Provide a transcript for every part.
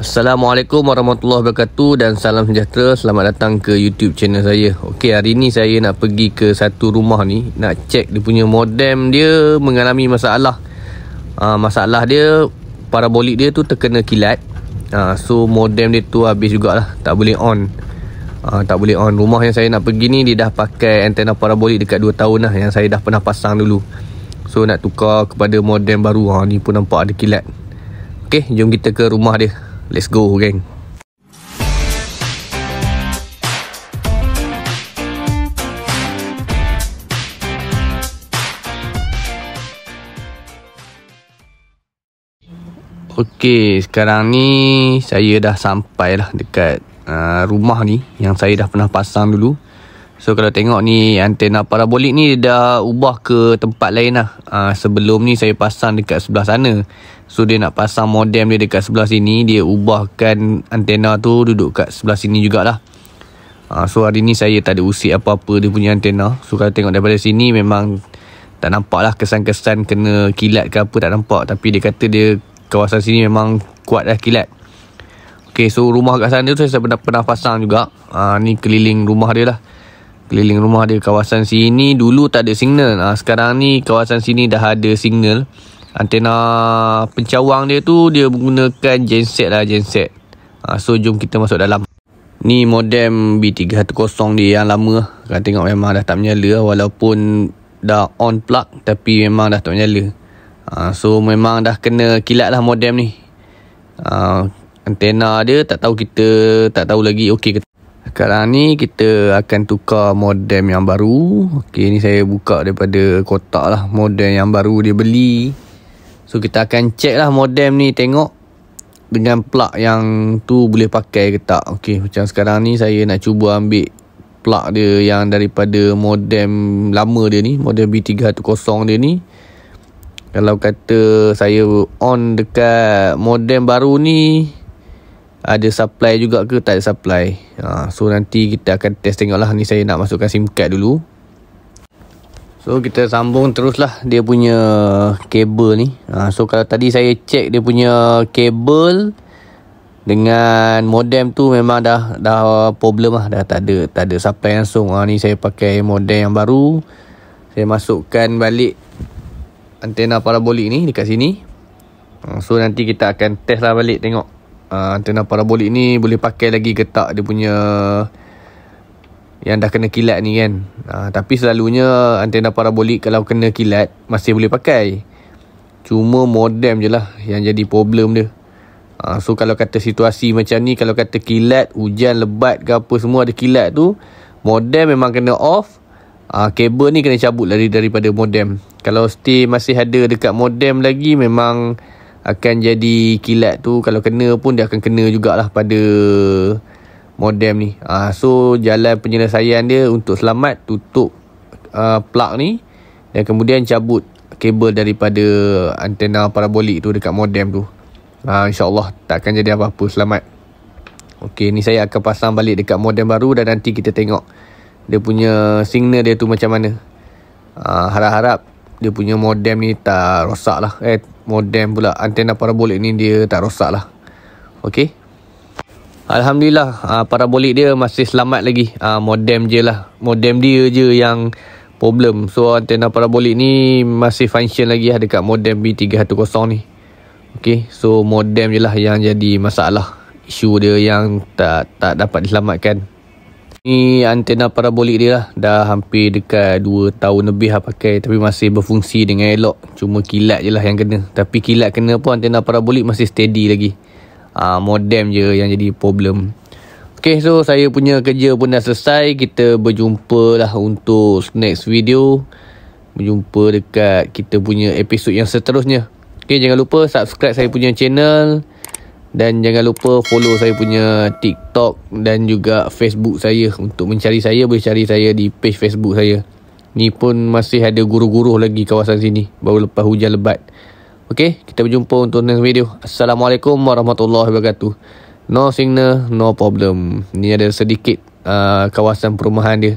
Assalamualaikum warahmatullahi wabarakatuh dan salam sejahtera. Selamat datang ke YouTube channel saya. Okey, hari ni saya nak pergi ke satu rumah ni nak check dia punya modem dia mengalami masalah. Uh, masalah dia parabolik dia tu terkena kilat. Uh, so modem dia tu habis jugalah, tak boleh on. Uh, tak boleh on. Rumah yang saya nak pergi ni dia dah pakai antena parabolik dekat 2 tahun lah yang saya dah pernah pasang dulu. So nak tukar kepada modem baru. Ha ni pun nampak ada kilat. Okey, jom kita ke rumah dia. Let's go geng Okay, sekarang ni saya dah sampai lah dekat uh, rumah ni yang saya dah pernah pasang dulu. So kalau tengok ni antena parabolik ni dia dah ubah ke tempat lain lah. Ha, sebelum ni saya pasang dekat sebelah sana. So dia nak pasang modem dia dekat sebelah sini. Dia ubahkan antena tu duduk kat sebelah sini jugalah. Ha, so hari ni saya tak ada usik apa-apa dia punya antena. So kalau tengok daripada sini memang tak nampak lah kesan-kesan kena kilat ke apa tak nampak. Tapi dia kata dia kawasan sini memang kuat lah kilat. Okay so rumah kat sana tu saya pernah, pernah pasang juga. Ha, ni keliling rumah dia lah keliling rumah dia kawasan sini dulu tak ada signal ha, sekarang ni kawasan sini dah ada signal antena pencawang dia tu dia menggunakan genset lah genset ha, so jom kita masuk dalam ni modem B310 dia yang lama kan tengok memang dah tak menyala walaupun dah on plug tapi memang dah tak menyala ha, so memang dah kena kilat lah modem ni ha, antena dia tak tahu kita tak tahu lagi okey ke sekarang lah ni kita akan tukar modem yang baru. Okey ni saya buka daripada kotak lah modem yang baru dia beli. So kita akan check lah modem ni tengok dengan plug yang tu boleh pakai ke tak. Okey macam sekarang ni saya nak cuba ambil plug dia yang daripada modem lama dia ni, modem B310 dia ni. Kalau kata saya on dekat modem baru ni ada supply juga ke tak ada supply ha, so nanti kita akan test tengok lah ni saya nak masukkan sim card dulu so kita sambung terus lah dia punya kabel ni ha, so kalau tadi saya check dia punya kabel dengan modem tu memang dah dah problem lah dah tak ada tak ada supply langsung ha, ni saya pakai modem yang baru saya masukkan balik antena parabolik ni dekat sini ha, so nanti kita akan test lah balik tengok Ah, antena parabolik ni boleh pakai lagi ke tak dia punya yang dah kena kilat ni kan uh, tapi selalunya antena parabolik kalau kena kilat masih boleh pakai cuma modem je lah yang jadi problem dia uh, so kalau kata situasi macam ni kalau kata kilat hujan lebat ke apa semua ada kilat tu modem memang kena off uh, kabel ni kena cabut dari daripada modem kalau stay masih ada dekat modem lagi memang akan jadi kilat tu kalau kena pun dia akan kena jugalah pada modem ni. Ah so jalan penyelesaian dia untuk selamat tutup uh, plug ni dan kemudian cabut kabel daripada antena parabolik tu dekat modem tu. Ah insya-Allah jadi apa-apa selamat. Okey ni saya akan pasang balik dekat modem baru dan nanti kita tengok dia punya signal dia tu macam mana. Ah harap-harap dia punya modem ni tak rosak lah. Eh modem pula antena parabolik ni dia tak rosak lah Okay Alhamdulillah uh, parabolik dia masih selamat lagi uh, Modem je lah Modem dia je yang problem So antena parabolik ni masih function lagi lah dekat modem B310 ni Okay so modem je lah yang jadi masalah Isu dia yang tak tak dapat diselamatkan Ni antena parabolik dia lah. Dah hampir dekat 2 tahun lebih lah pakai. Tapi masih berfungsi dengan elok. Cuma kilat je lah yang kena. Tapi kilat kena pun antena parabolik masih steady lagi. Ha, modem je yang jadi problem. Okay so saya punya kerja pun dah selesai. Kita berjumpa lah untuk next video. Berjumpa dekat kita punya episod yang seterusnya. Okay jangan lupa subscribe saya punya Channel. Dan jangan lupa follow saya punya TikTok dan juga Facebook saya. Untuk mencari saya, boleh cari saya di page Facebook saya. Ni pun masih ada guru-guru lagi kawasan sini. Baru lepas hujan lebat. Okay, kita berjumpa untuk next video. Assalamualaikum warahmatullahi wabarakatuh. No signal, no problem. Ni ada sedikit uh, kawasan perumahan dia.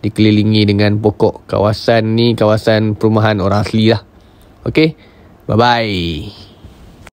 Dikelilingi dengan pokok. Kawasan ni kawasan perumahan orang asli lah. Okay, bye-bye.